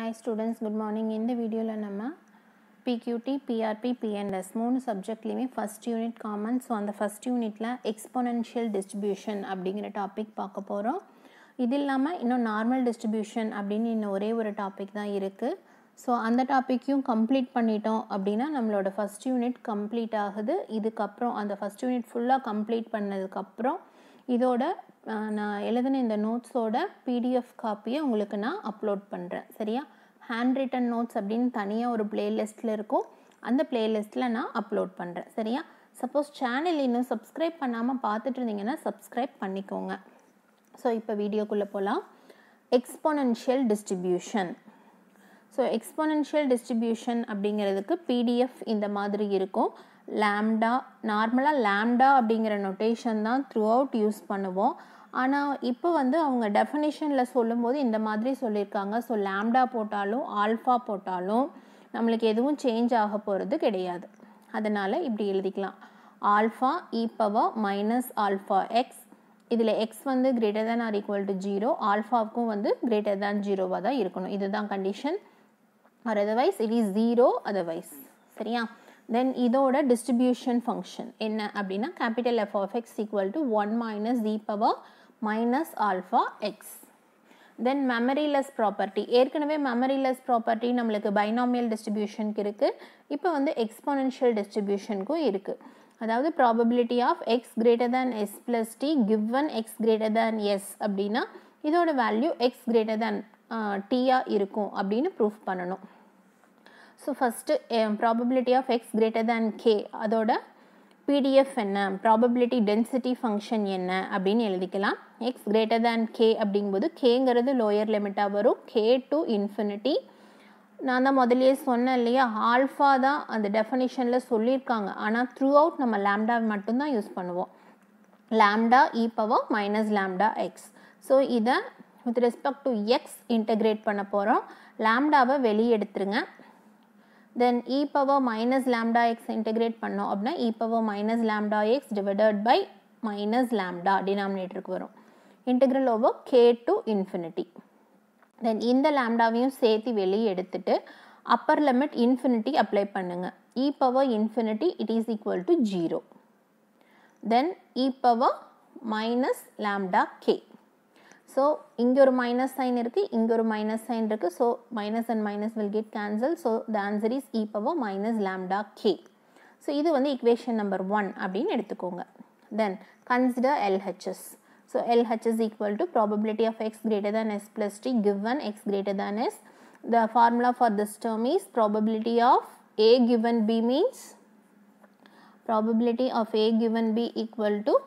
Hi students good morning இந்த வீடியோவில் நம்ம பிக்யூடி பிஆர்பி பிஎன்எஸ் மூணு சப்ஜெக்ட்லேயுமே ஃபஸ்ட் யூனிட் காமன் ஸோ அந்த ஃபஸ்ட் யூனிட்டில் எக்ஸ்போனன்ஷியல் டிஸ்ட்ரிபியூஷன் அப்படிங்கிற டாபிக் பார்க்க போகிறோம் இது இல்லாமல் இன்னும் நார்மல் டிஸ்ட்ரிபியூஷன் அப்படின்னு இன்னும் ஒரே ஒரு டாபிக் தான் இருக்குது ஸோ அந்த டாப்பிக்கையும் கம்ப்ளீட் பண்ணிட்டோம் அப்படின்னா நம்மளோட ஃபஸ்ட் யூனிட் கம்ப்ளீட் ஆகுது இதுக்கப்புறம் அந்த ஃபஸ்ட் யூனிட் ஃபுல்லாக கம்ப்ளீட் பண்ணதுக்கப்புறம் இதோட நான் எழுதின இந்த நோட்ஸோட பிடிஎஃப் காப்பியை உங்களுக்கு நான் அப்லோட் பண்ணுறேன் சரியா ஹேண்ட் ரிட்டன் நோட்ஸ் அப்படின்னு தனியாக ஒரு பிளேலிஸ்ட்டில் இருக்கும் அந்த பிளேலிஸ்ட்டில் நான் அப்லோட் பண்ணுறேன் சரியா சப்போஸ் சேனல் இன்னும் சப்ஸ்கிரைப் பண்ணாமல் பார்த்துட்டு இருந்தீங்கன்னா சப்ஸ்கிரைப் பண்ணிக்கோங்க ஸோ இப்போ வீடியோக்குள்ளே போகலாம் exponential distribution so exponential distribution அப்படிங்கிறதுக்கு பிடிஎஃப் இந்த மாதிரி இருக்கும் லேம்டா நார்மலாக லேம்டா அப்படிங்கிற நொட்டேஷன் தான் த்ரூ அவுட் யூஸ் பண்ணுவோம் ஆனால் இப்போ வந்து அவங்க டெஃபனிஷனில் சொல்லும்போது இந்த மாதிரி சொல்லியிருக்காங்க ஸோ லேம்டா போட்டாலும் ஆல்ஃபா போட்டாலும் நம்மளுக்கு எதுவும் சேஞ்ச் ஆக போகிறது கிடையாது அதனால் இப்படி எழுதிக்கலாம் alpha e power minus alpha x இதில் எக்ஸ் வந்து greater than or equal to zero ஆல்ஃபாவுக்கும் வந்து கிரேட்டர் தேன் ஜீரோவாக தான் இருக்கணும் இதுதான் condition or otherwise it is zero otherwise சரியா தென் இதோட டிஸ்ட்ரிபியூஷன் ஃபங்க்ஷன் என்ன அப்படின்னா capital F of x equal to one minus e power minus alpha x then memoryless property ஏற்கனவே மெமரிலெஸ் ப்ராப்பர்ட்டி நம்மளுக்கு பைனாமியல் டிஸ்ட்ரிபியூஷனுக்கு இருக்குது இப்போ வந்து எக்ஸ்பானன்ஷியல் டிஸ்ட்ரிபியூஷனுக்கும் இருக்குது அதாவது probability of x greater than s plus t given x greater than s அப்படின்னா இதோட வேல்யூ எக்ஸ் கிரேட்டர் தேன் டீயாக இருக்கும் அப்படின்னு ப்ரூஃப் பண்ணணும் so first probability of x greater than k அதோட பிடிஎஃப் என்ன ப்ராபபிலிட்டி டென்சிட்டி ஃபங்க்ஷன் என்ன அப்படின்னு எழுதிக்கலாம் எக்ஸ் கிரேட்டர் தேன் கே அப்படிங்கும்போது கேங்கிறது லோயர் லிமிட்டாக வரும் கே டு இன்ஃபினிட்டி நான் தான் முதலியே சொன்னேன் இல்லையா ஆல்ஃபா தான் அந்த டெஃபனிஷனில் சொல்லியிருக்காங்க ஆனால் த்ரூ அவுட் நம்ம லேம்டா மட்டும்தான் யூஸ் பண்ணுவோம் lambda e power minus lambda x so இதை with respect to x integrate பண்ண போகிறோம் லேம்டாவை வெளியே எடுத்துருங்க then e power minus lambda x integrate பண்ணோம் அப்படின்னா e power minus lambda x divided by minus lambda டினாமினேட்டருக்கு வரும் integral over k to infinity then இந்த லேம்டாவையும் சேர்த்து வெளியே எடுத்துட்டு அப்பர் லிமிட் இன்ஃபினிட்டி அப்ளை பண்ணுங்கள் e power infinity it is equal to zero then e power minus lambda k So, here is a minus sign, here is a minus sign. So, minus and minus will get cancelled. So, the answer is e power minus lambda k. So, this is equation number 1. Then, consider L LHS. So, L LHS equal to probability of x greater than s plus t given x greater than s. The formula for this term is probability of a given b means probability of a given b equal to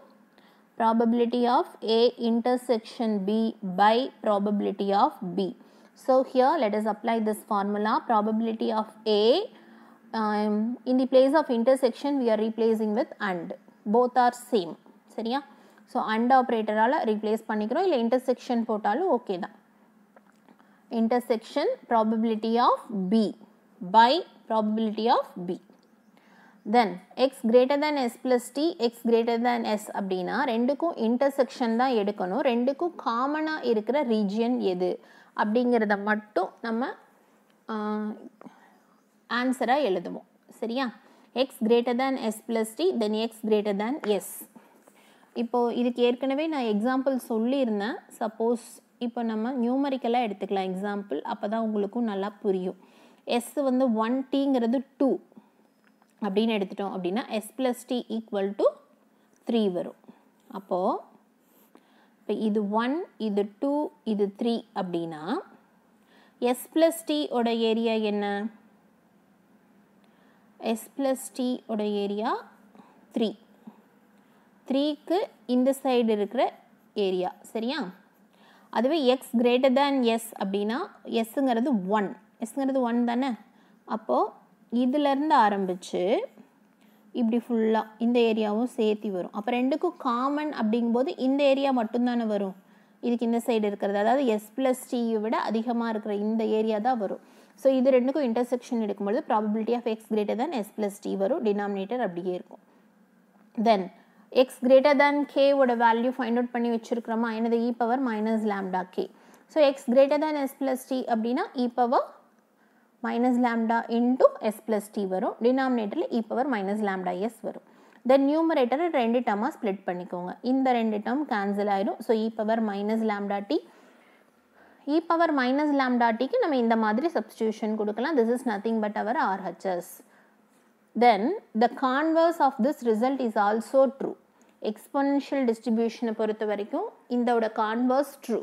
probability of A intersection B by probability of B. So here let us apply this formula probability of A um, in the place of intersection we are replacing with AND both are same Sariya? சரியா so and ஆப்ரேட்டரால் replace பண்ணிக்கிறோம் இல்லை intersection போட்டாலும் okay da. Intersection probability of B by probability of B. Then x greater than s plus t x greater than s அப்படின்னா ரெண்டுக்கும் intersection தான் எடுக்கணும் ரெண்டுக்கும் காமனாக இருக்கிற ரீஜியன் எது அப்படிங்கிறத மட்டும் நம்ம ஆன்சராக எழுதுவோம் சரியா x greater than s plus t then x greater than s இப்போ இதுக்கு ஏற்கனவே நான் எக்ஸாம்பிள் சொல்லியிருந்தேன் சப்போஸ் இப்போ நம்ம numerical எடுத்துக்கலாம் எக்ஸாம்பிள் அப்போ தான் உங்களுக்கும் நல்லா புரியும் எஸ் வந்து ஒன் டீங்கிறது டூ அப்படின்னு எடுத்துட்டோம் அப்படின்னா s plus t equal to three வரும் அப்போது இப்போ இது ஒன் இது டூ இது த்ரீ அப்படின்னா எஸ் ப்ளஸ் டி ஓட ஏரியா என்ன எஸ் ப்ளஸ் டி ஓட ஏரியா த்ரீ த்ரீக்கு இந்த சைடு இருக்கிற ஏரியா சரியா அதுவே எக்ஸ் கிரேட்டர் தேன் எஸ் அப்படின்னா எஸ்ஸுங்கிறது ஒன் எஸ்ங்கிறது ஒன் தானே அப்போது இதுலேருந்து ஆரம்பித்து இப்படி ஃபுல்லாக இந்த ஏரியாவும் சேர்த்தி வரும் அப்போ ரெண்டுக்கும் காமன் அப்படிங்கும்போது இந்த ஏரியா மட்டும்தானே வரும் இதுக்கு இந்த சைடு இருக்கிறது அதாவது எஸ் ப்ளஸ் டியை விட அதிகமாக இருக்கிற இந்த ஏரியா தான் வரும் ஸோ இது ரெண்டுக்கும் இன்டர்செக்ஷன் எடுக்கும்போது probability of x greater than s plus t வரும் டினாமினேட்டர் அப்படியே இருக்கும் தென் எக்ஸ் கிரேட்டர் தேன் கேவோட வேல்யூ ஃபைண்ட் அவுட் பண்ணி வச்சுருக்கிறோமா எனது e power minus lambda k so x greater than s plus t அப்படின்னா e e power minus lambda into s plus t வரும் டினாமினேட்டரில் e power minus lambda s வரும் then நியூமரேட்டரை ரெண்டு டேர்மாக ஸ்ப்ளிட் பண்ணிக்கோங்க இந்த ரெண்டு டேர்ம் கேன்சல் ஆயிடும் so e power minus lambda t e power minus lambda டிக்கு நம்ம இந்த மாதிரி சப்ஸ்டியூஷன் கொடுக்கலாம் this is nothing but our RHS then the converse of this result is also true exponential டிஸ்ட்ரிபியூஷனை பொறுத்த வரைக்கும் இதோட கான்வர்ஸ் ட்ரூ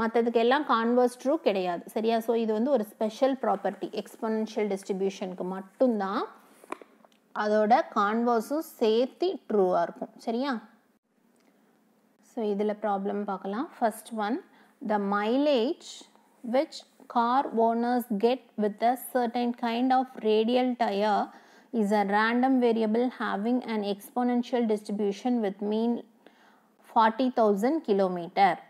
மற்றதுக்கு எல்லாம் கான்வர்ஸ் ட்ரூ கிடையாது சரியா ஸோ இது வந்து ஒரு ஸ்பெஷல் ப்ராப்பர்ட்டி எக்ஸ்பனன்ஷியல் டிஸ்ட்ரிபியூஷனுக்கு மட்டும்தான் அதோட கான்வர்ஸும் சேர்த்து ட்ரூவாக இருக்கும் சரியா ஸோ இதில் ப்ராப்ளம் பார்க்கலாம் first one the mileage which car owners get with a certain kind of radial tyre is a random variable having and exponential distribution with mean forty thousand kilometre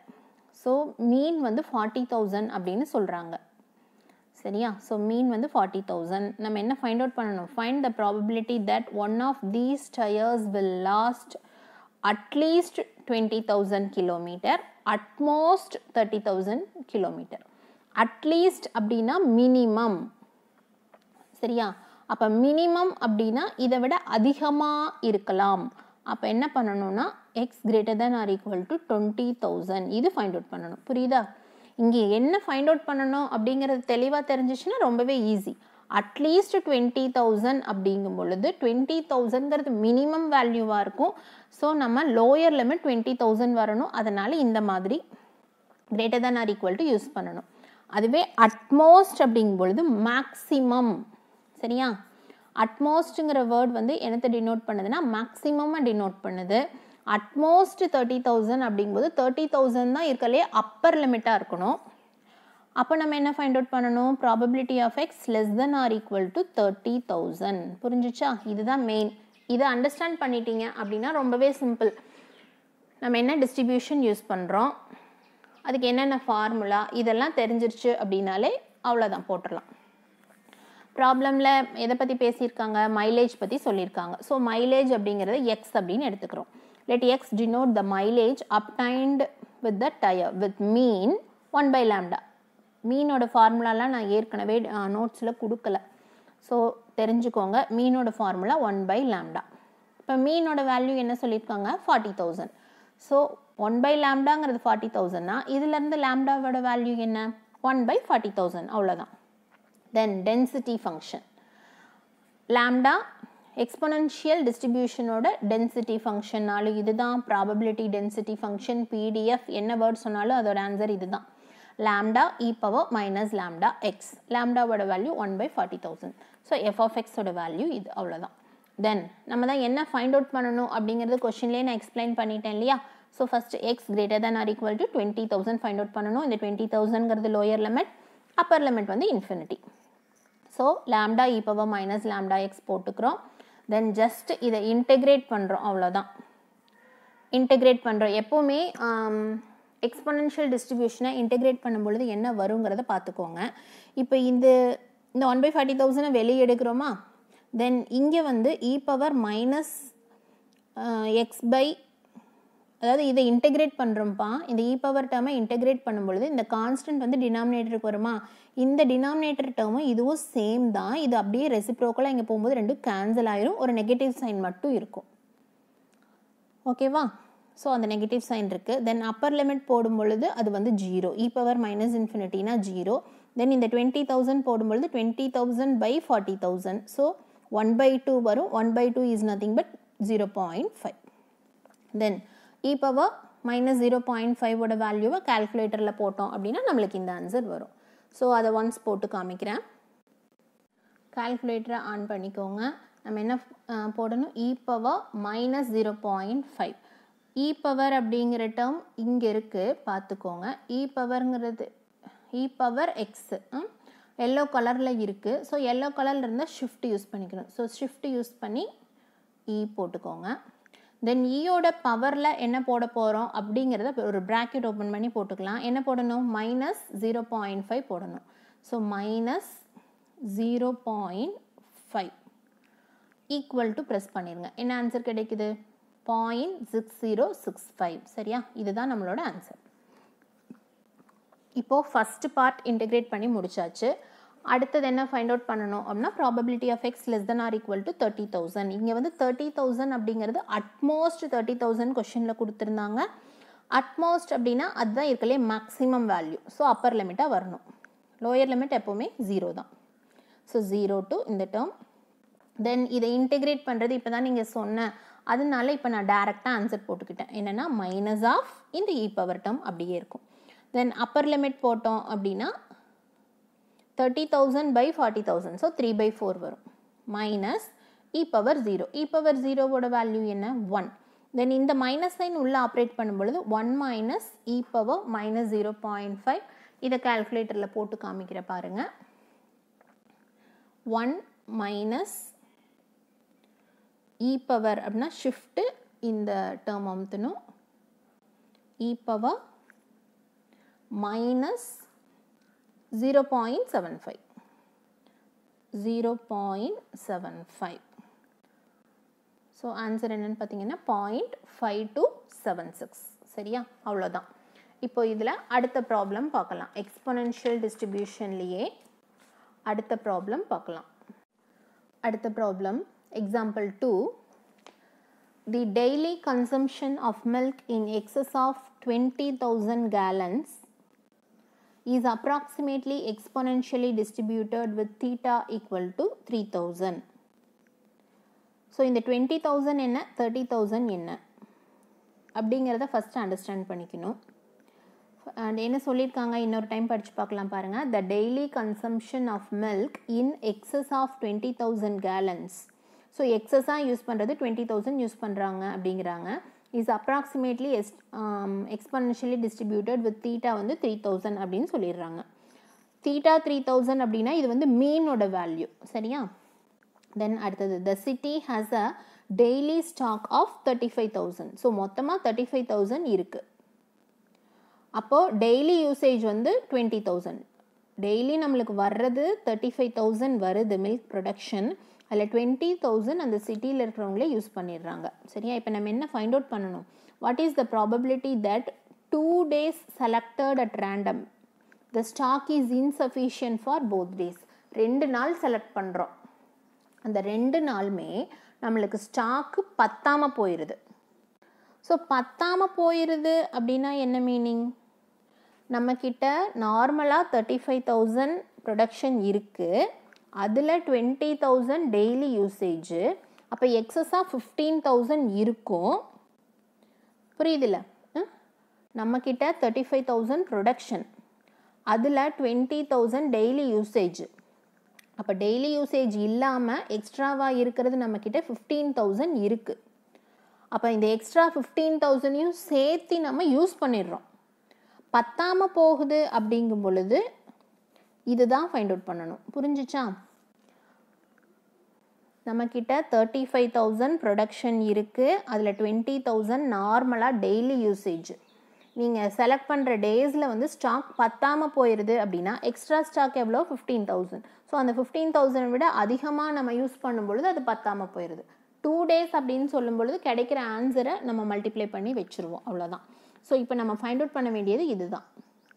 so mean வந்து forty thousand அப்படின்னு சொல்கிறாங்க சரியா so mean வந்து forty thousand நம்ம என்ன find out பண்ணணும் find the probability that one of these tyres will last at least twenty thousand kilometre at most thirty thousand kilometre at least அப்படின்னா minimum சரியா அப்போ மினிமம் அப்படின்னா இதை விட அதிகமாக இருக்கலாம் அப்போ என்ன பண்ணணும்னா x greater than or equal to twenty thousand இது ஃபைண்ட் அவுட் பண்ணணும் புரியுதா இங்கே என்ன ஃபைண்ட் அவுட் பண்ணணும் அப்படிங்கிறது தெளிவாக தெரிஞ்சிச்சுன்னா ரொம்பவே ஈஸி அட்லீஸ்ட் டுவெண்ட்டி தௌசண்ட் அப்படிங்கும் பொழுது டுவெண்ட்டி தௌசண்ட்ங்கிறது மினிமம் வேல்யூவாக இருக்கும் ஸோ நம்ம லோயர் லிமிட் டுவெண்ட்டி தௌசண்ட் வரணும் அதனால் இந்த மாதிரி greater than or equal to use பண்ணணும் அதுவே அட்மோஸ்ட் அப்படிங்கும் பொழுது மேக்ஸிமம் சரியா அட்மோஸ்ட்டுங்கிற வேர்ட் வந்து என்னத்தை டினோட் பண்ணுதுன்னா மேக்ஸிமமாக டினோட் பண்ணுது அட்மோஸ்ட் தேர்ட்டி தௌசண்ட் அப்படிங்கும்போது தேர்ட்டி தௌசண்ட் தான் இருக்கலையே அப்பர் லிமிட்டாக இருக்கணும் அப்போ நம்ம என்ன ஃபைண்ட் அவுட் பண்ணணும் probability of x less than or equal to thirty thousand புரிஞ்சிச்சா இதுதான் மெயின் இதை அண்டர்ஸ்டாண்ட் பண்ணிட்டீங்க அப்படின்னா ரொம்பவே சிம்பிள் நம்ம என்ன டிஸ்ட்ரிபியூஷன் யூஸ் பண்ணுறோம் அதுக்கு என்னென்ன ஃபார்முலா இதெல்லாம் தெரிஞ்சிருச்சு அப்படின்னாலே அவ்வளோதான் போட்டுடலாம் ப்ராப்ளமில் எதை பற்றி பேசியிருக்காங்க மைலேஜ் பற்றி சொல்லியிருக்காங்க ஸோ மைலேஜ் அப்படிங்கிறத எக்ஸ் அப்படின்னு எடுத்துக்கிறோம் let x denote the mileage obtained with the tire with mean 1 by lambda மீனோட ஃபார்முலாலாம் நான் ஏற்கனவே நோட்ஸில் கொடுக்கல ஸோ தெரிஞ்சுக்கோங்க மீனோட ஃபார்முலா ஒன் பை லேம்டா இப்போ மீனோட வேல்யூ என்ன சொல்லியிருக்காங்க forty thousand so one by லேம்டாங்கிறது ஃபார்ட்டி தௌசண்ட்னா இதுலேருந்து லேம்டாவோட வேல்யூ என்ன ஒன் பை ஃபார்ட்டி தௌசண்ட் அவ்வளோதான் தென் டென்சிட்டி ஃபங்க்ஷன் லேம்டா ஓட density டென்சிட்டி ஃபங்க்ஷன்னாலும் இதுதான் ப்ராபபிலிட்டி டென்சிட்டி ஃபங்க்ஷன் பிடிஎஃப் என்ன வேர்ட் சொன்னாலும் அதோட ஆன்சர் இதுதான் lambda e power minus lambda x லேம்டாவோட value one by forty thousand so x எக்ஸோட வேல்யூ இது அவ்வளோதான் தென் நம்ம தான் என்ன ஃபைண்ட் அவுட் பண்ணணும் அப்படிங்கிறது questionலே நான் explain பண்ணிட்டேன் இல்லையா so x x than or equal to 20,000 twenty thousand பண்ணும் அவுட் பண்ணணும் இந்த டுவெண்ட்டி தௌசண்ட்ங்கிறது லோயர் லிமிட் அப்பர் லிமிட் வந்து infinity so lambda e power minus lambda x போட்டுக்கிறோம் தென் ஜஸ்ட் இதை இன்டெக்ரேட் பண்ணுறோம் அவ்வளோதான் இன்டெக்ரேட் பண்ணுறோம் எப்போவுமே எக்ஸ்பனன்ஷியல் டிஸ்ட்ரிபியூஷனை இன்டெக்ரேட் பண்ணும்பொழுது என்ன வருங்கிறத பார்த்துக்கோங்க இப்போ இந்த இந்த ஒன் பை ஃபார்ட்டி தௌசண்டை வெளியே எடுக்கிறோமா தென் இங்கே வந்து e power minus x by அதாவது இதை இன்டெகிரேட் பண்ணுறோம்ப்பா இந்த இ பவர் டேர்மை இன்டெகிரேட் பண்ணும்பொழுது இந்த கான்ஸ்டன்ட் வந்து டினாமினேட்டருக்கு வருமா இந்த டினாமினேட்டர் டேர்மும் இதுவும் சேம் தான் இது அப்படியே ரெசிப்ரோக்கலாக இங்கே போகும்போது ரெண்டும் கேன்சல் ஆயிரும் ஒரு நெகட்டிவ் சைன் மட்டும் இருக்கும் ஓகேவா ஸோ அந்த நெகட்டிவ் சைன் இருக்குது தென் அப்பர் லிமிட் போடும் பொழுது அது வந்து ஜீரோ இ பவர் மைனஸ் இன்ஃபினிட்டினா ஜீரோ தென் இந்த டுவெண்ட்டி தௌசண்ட் போடும்பொழுது twenty thousand by forty thousand so one by two வரும் one by two is nothing but zero point five தென் இ பவர் மைனஸ் ஜீரோ பாயிண்ட் ஃபைவோட வேல்யூவை கால்குலேட்டரில் போட்டோம் அப்படின்னா நம்மளுக்கு இந்த ஆன்சர் வரும் ஸோ அதை ஒன்ஸ் போட்டு காமிக்கிறேன் கால்குலேட்டரை ஆன் பண்ணிக்கோங்க நம்ம என்ன போடணும் e power minus zero point five e power அப்படிங்கிற டேர்ம் இங்கே இருக்குது பார்த்துக்கோங்க இ பவருங்கிறது இ பவர் எக்ஸு எல்லோ கலரில் இருக்குது ஸோ எல்லோ கலரில் இருந்தால் ஷிஃப்ட் யூஸ் பண்ணிக்கணும் ஸோ ஷிஃப்ட் யூஸ் பண்ணி இ e போட்டுக்கோங்க தென் ஈயோட பவரில் என்ன போட போகிறோம் அப்படிங்கிறத ஒரு ப்ராக்கெட் ஓப்பன் பண்ணி போட்டுக்கலாம் என்ன போடணும் மைனஸ் ஜீரோ பாயிண்ட் ஃபைவ் போடணும் so minus zero point five equal to press பண்ணிடுங்க என்ன ஆன்சர் கிடைக்குது point six zero six five சரியா இதுதான் நம்மளோட ஆன்சர் இப்போது ஃபஸ்ட்டு பார்ட் இன்டெகிரேட் பண்ணி முடிச்சாச்சு அடுத்தது என்ன ஃபைண்ட் அவுட் பண்ணணும் அப்படின்னா probability of x less than or equal to thirty thousand இங்கே வந்து தேர்ட்டி தௌசண்ட் அப்படிங்கிறது அட்மோஸ்ட் தேர்ட்டி தௌசண்ட் கொஷனில் கொடுத்துருந்தாங்க அட்மோஸ்ட் அப்படின்னா அதுதான் இருக்கலே மேக்ஸிமம் வேல்யூ ஸோ அப்பர் லிமிட்டாக வரணும் லோயர் லிமிட் எப்போவுமே ஜீரோ தான் ஸோ ஜீரோ டு இந்த டேர்ம் தென் இதை இன்டெகிரேட் பண்ணுறது இப்போ தான் நீங்கள் சொன்ன அதனால இப்போ நான் டேரெக்டாக ஆன்சர் போட்டுக்கிட்டேன் என்னென்னா மைனஸ் ஆஃப் இந்த இ பவர் டேர்ம் அப்படியே இருக்கும் தென் அப்பர் லிமிட் போட்டோம் அப்படின்னா thirty thousand by forty thousand so three by four வரும் minus e power zero e power ஜீரோவோட வேல்யூ என்ன ஒன் தென் இந்த மைனஸ் சைன் உள்ளே ஆப்ரேட் பண்ணும்பொழுது one minus e power minus zero point five இதை கால்குலேட்டரில் போட்டு காமிக்கிற பாருங்கள் ஒன் மைனஸ் இ பவர் அப்படின்னா ஷிஃப்ட்டு இந்த டேர்ம் அமுத்தணும் e power minus zero zero seven five seven five so answer என்னென்னு பார்த்தீங்கன்னா point five two seven six சரியா அவ்வளோதான் இப்போ இதில் அடுத்த ப்ராப்ளம் பார்க்கலாம் எக்ஸ்பொனன்ஷியல் டிஸ்ட்ரிபியூஷன்லேயே அடுத்த ப்ராப்ளம் பார்க்கலாம் அடுத்த problem example two the daily consumption of milk in excess of twenty thousand gallons is approximately exponentially distributed with theta equal to 3000. So இந்த டுவெண்ட்டி தௌசண்ட் என்ன தேர்ட்டி தௌசண்ட் என்ன அப்படிங்கிறத ஃபஸ்ட்டு அண்டர்ஸ்டாண்ட் பண்ணிக்கணும் and என்ன சொல்லியிருக்காங்க இன்னொரு டைம் படித்து பார்க்கலாம் பாருங்கள் the daily consumption of milk in excess of twenty thousand gallons so எக்ஸஸாக யூஸ் பண்ணுறது டுவெண்ட்டி தௌசண்ட் யூஸ் பண்ணுறாங்க அப்படிங்கிறாங்க is approximately as exponentially distributed with theta வந்து த்ரீ தௌசண்ட் அப்படின்னு சொல்லிடுறாங்க தீட்டா த்ரீ தௌசண்ட் அப்படின்னா இது வந்து மீனோட வேல்யூ சரியா தென் அடுத்தது the city has a daily stock of thirty five thousand so மொத்தமாக தேர்ட்டி ஃபைவ் தௌசண்ட் இருக்குது அப்போது டெய்லி யூசேஜ் வந்து டுவெண்ட்டி தௌசண்ட் டெய்லி நம்மளுக்கு வர்றது தேர்ட்டி ஃபைவ் தௌசண்ட் வருது மில்க் ப்ரொடக்ஷன் அதில் டுவெண்ட்டி தௌசண்ட் அந்த சிட்டியில் இருக்கிறவங்களே யூஸ் பண்ணிடுறாங்க சரியா இப்போ நம்ம என்ன ஃபைண்ட் அவுட் பண்ணணும் what is the probability that two days selected at random the stock is insufficient for both days ரெண்டு நாள் செலக்ட் பண்ணுறோம் அந்த ரெண்டு நாளுமே நம்மளுக்கு ஸ்டாக்கு பத்தாமல் போயிடுது ஸோ பத்தாமல் போயிடுது அப்படின்னா என்ன மீனிங் நம்மக்கிட்ட நார்மலாக தேர்ட்டி ஃபைவ் தௌசண்ட் ப்ரொடக்ஷன் இருக்குது அதில் டுவெண்ட்டி தௌசண்ட் டெய்லி யூசேஜு அப்போ எக்ஸஸாக ஃபிஃப்டீன் தௌசண்ட் இருக்கும் புரியுதில்ல நம்மக்கிட்ட தேர்ட்டி ஃபைவ் தௌசண்ட் ப்ரொடக்ஷன் அதில் டுவெண்ட்டி தௌசண்ட் டெய்லி யூசேஜ் அப்போ டெய்லி யூசேஜ் இல்லாமல் எக்ஸ்ட்ராவாக இருக்கிறது நம்மக்கிட்ட ஃபிஃப்டீன் தௌசண்ட் இருக்குது அப்போ இந்த எக்ஸ்ட்ரா ஃபிஃப்டீன் தௌசண்டையும் சேர்த்து நம்ம யூஸ் பண்ணிடுறோம் பத்தாமல் போகுது அப்படிங்கும் பொழுது இதுதான் ஃபைண்ட் அவுட் பண்ணணும் புரிஞ்சிச்சா நம்மக்கிட்ட தேர்ட்டி ஃபைவ் தௌசண்ட் ப்ரொடக்ஷன் இருக்குது அதில் டுவெண்ட்டி தௌசண்ட் நார்மலாக டெய்லி யூசேஜ் நீங்கள் செலக்ட் பண்ணுற டேஸில் வந்து ஸ்டாக் பத்தாமல் போயிடுது அப்படின்னா எக்ஸ்ட்ரா ஸ்டாக் எவ்வளோ ஃபிஃப்டீன் தௌசண்ட் ஸோ அந்த ஃபிஃப்டீன் தௌசண்ட் விட அதிகமாக நம்ம யூஸ் பண்ணும்பொழுது அது பத்தாமல் போயிடுது டூ டேஸ் அப்படின்னு சொல்லும் பொழுது கிடைக்கிற ஆன்சரை நம்ம மல்டிப்ளை பண்ணி வச்சுருவோம் அவ்வளோதான் ஸோ இப்போ நம்ம ஃபைண்ட் அவுட் பண்ண வேண்டியது இதுதான்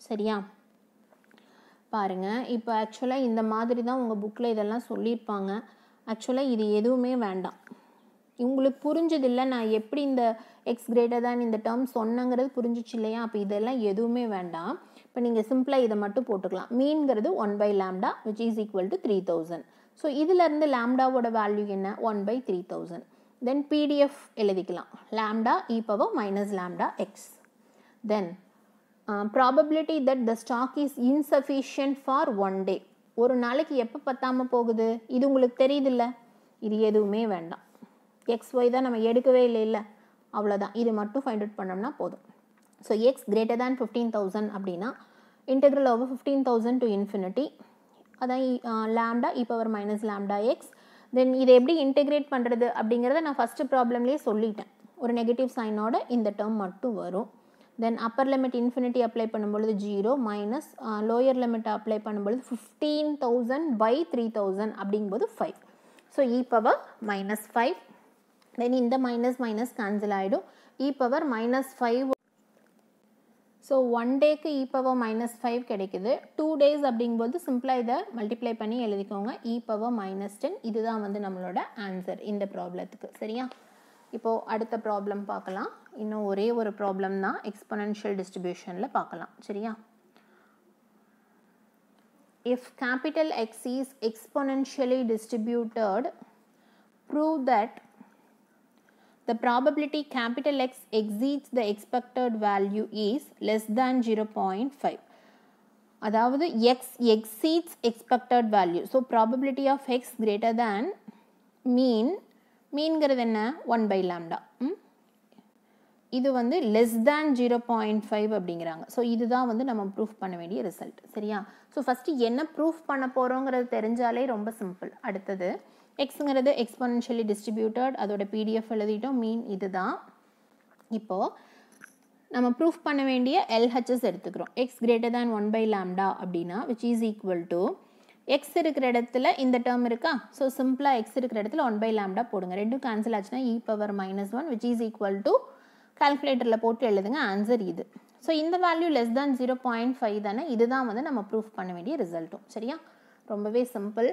சரியா பாருங்கள் இப்போ ஆக்சுவலாக இந்த மாதிரி தான் உங்கள் புக்கில் இதெல்லாம் சொல்லியிருப்பாங்க ஆக்சுவலாக இது எதுவுமே வேண்டாம் உங்களுக்கு புரிஞ்சதில்லை நான் எப்படி இந்த எக்ஸ் கிரேட்டர் தான் இந்த டேர்ம் சொன்னங்கிறது புரிஞ்சிச்சு இல்லையா அப்போ இதெல்லாம் எதுவுமே வேண்டாம் இப்போ நீங்கள் சிம்பிளாக இதை மட்டும் போட்டுக்கலாம் மீன்கிறது one by lambda which is equal to three thousand so இதிலேருந்து லேம்டாவோட வேல்யூ என்ன one by three thousand then PDF எழுதிக்கலாம் lambda e power minus lambda x then probability that the stock is insufficient for one day ஒரு நாளைக்கு எப்போ பத்தாமல் போகுது இது உங்களுக்கு தெரியுதில்ல இது எதுவுமே வேண்டாம் எக்ஸ் ஒய் தான் நம்ம எடுக்கவே இல்லை இல்லை அவ்வளோதான் இது மட்டும் ஃபைண்ட் அவுட் பண்ணோம்னா போதும் so x greater than fifteen thousand அப்படின்னா integral over fifteen thousand to infinity அதான் lambda e power minus lambda x then இதை எப்படி இன்டெகிரேட் பண்ணுறது அப்படிங்கிறத நான் ஃபஸ்ட்டு ப்ராப்ளம்லேயே சொல்லிட்டேன் ஒரு நெகட்டிவ் சைனோட இந்த டேர்ம் மட்டும் வரும் then upper limit infinity apply பண்ணும்பொழுது zero minus lower limit apply பண்ணும்பொழுது fifteen thousand by three thousand அப்படிங்கும்போது five so e power minus five then இந்த மைனஸ் மைனஸ் கேன்சல் ஆகிடும் e power minus five so one டேக்கு e power minus five கிடைக்குது two days அப்படிங்கும்போது சிம்பிளாக இதை multiply பண்ணி எழுதிக்கோங்க இ பவர் மைனஸ் டென் இதுதான் வந்து நம்மளோட ஆன்சர் இந்த ப்ராப்ளத்துக்கு சரியா இப்போது அடுத்த ப்ராப்ளம் பார்க்கலாம் இன்னும் ஒரே ஒரு ப்ராப்ளம் தான் எக்ஸ்பொனன்ஷியல் டிஸ்ட்ரிபியூஷனில் பார்க்கலாம் சரியா if capital x is exponentially distributed prove that the probability capital x exceeds the expected value is less than zero point five அதாவது x exceeds expected value so probability of x greater than mean மீன்கிறது என்ன one by lambda இது வந்து less than zero point five அப்படிங்கிறாங்க so இதுதான் வந்து நம்ம proof பண்ண வேண்டிய ரிசல்ட் சரியா ஸோ ஃபஸ்ட்டு என்ன ப்ரூஃப் பண்ண போகிறோங்கிறது தெரிஞ்சாலே ரொம்ப சிம்பிள் அடுத்தது எக்ஸுங்கிறது எக்ஸ்பொனன்ஷியலி டிஸ்ட்ரிபியூட்டட் அதோட பிடிஎஃப் எழுதிட்டோம் மீன் இது தான் இப்போது நம்ம ப்ரூஃப் பண்ண வேண்டிய எல்ஹெச்எஸ் எடுத்துக்கிறோம் x greater than one by lambda அப்படின்னா which is equal to x இருக்கிற இடத்துல இந்த டேர்ம் இருக்கா ஸோ சிம்பிளாக எக்ஸ் இருக்கிற இடத்துல ஒன் பை லேம்டா போடுங்க ரெண்டும் கேன்சல் ஆச்சுன்னா e power minus one which is equal to கால்குலேட்டரில் போட்டு எழுதுங்க ஆன்சர் இது ஸோ இந்த value less than zero point five தானே இதுதான் வந்து நம்ம ப்ரூஃப் பண்ண வேண்டிய ரிசல்ட்டும் சரியா ரொம்பவே சிம்பிள்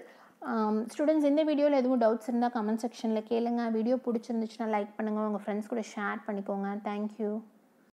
ஸ்டூடெண்ட்ஸ் இந்த வீடியோவில் எதுவும் டவுட்ஸ் இருந்தால் கமெண்ட் செக்ஷனில் கேளுங்க வீடியோ பிடிச்சிருந்துச்சுன்னா லைக் பண்ணுங்கள் உங்கள் ஃப்ரெண்ட்ஸ் கூட ஷேர் பண்ணிக்கோங்க தேங்க்யூ